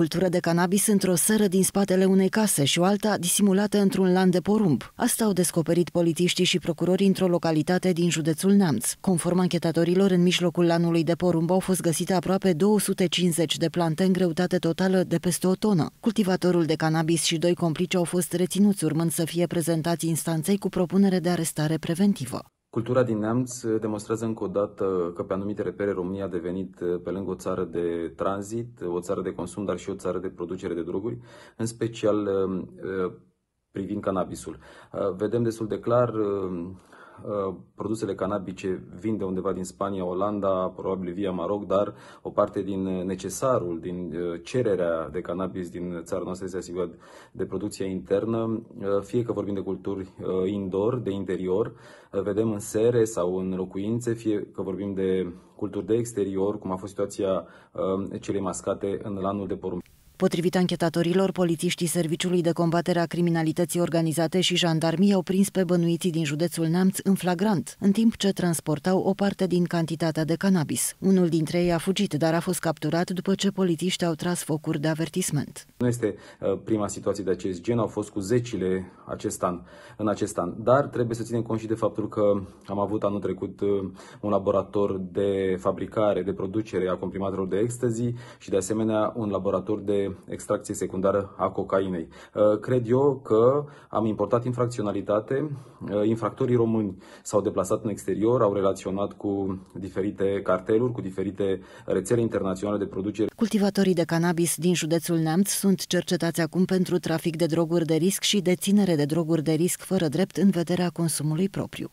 cultură de cannabis într-o seră din spatele unei case și o alta disimulată într-un lan de porumb. Asta au descoperit polițiștii și procurorii într-o localitate din județul Neamț. Conform anchetatorilor, în mijlocul lanului de porumb au fost găsite aproape 250 de plante în greutate totală de peste o tonă. Cultivatorul de cannabis și doi complici au fost reținuți urmând să fie prezentați instanței cu propunere de arestare preventivă. Cultura din neamț eh, demonstrează încă o dată că pe anumite repere România a devenit eh, pe lângă o țară de tranzit, eh, o țară de consum, dar și o țară de producere de droguri, în special privind cannabisul. Vedem destul de clar Uh, produsele canabice vin de undeva din Spania, Olanda, probabil via Maroc, dar o parte din uh, necesarul, din uh, cererea de cannabis din țara noastră este asigurat de producția internă, fie că vorbim de culturi indoor, de interior, vedem în sere sau în locuințe, fie că vorbim de culturi de exterior, cum a fost situația celei mascate în lanul de porumb. Potrivit anchetatorilor, polițiștii Serviciului de Combatere a Criminalității Organizate și jandarmii au prins pe bănuiții din județul Namț în flagrant, în timp ce transportau o parte din cantitatea de cannabis. Unul dintre ei a fugit, dar a fost capturat după ce polițiștii au tras focuri de avertisment. Nu este ă, prima situație de acest gen, au fost cu zecile acest an, în acest an, dar trebuie să ținem cont și de faptul că am avut anul trecut ă, un laborator de fabricare, de producere a comprimatelor de ecstasy și de asemenea un laborator de extracție secundară a cocainei. Uh, cred eu că am importat infracționalitate, uh, infractorii români s-au deplasat în exterior, au relaționat cu diferite carteluri, cu diferite rețele internaționale de producere. Cultivatorii de cannabis din județul Neamț sunt cercetați acum pentru trafic de droguri de risc și deținere de droguri de risc fără drept în vederea consumului propriu.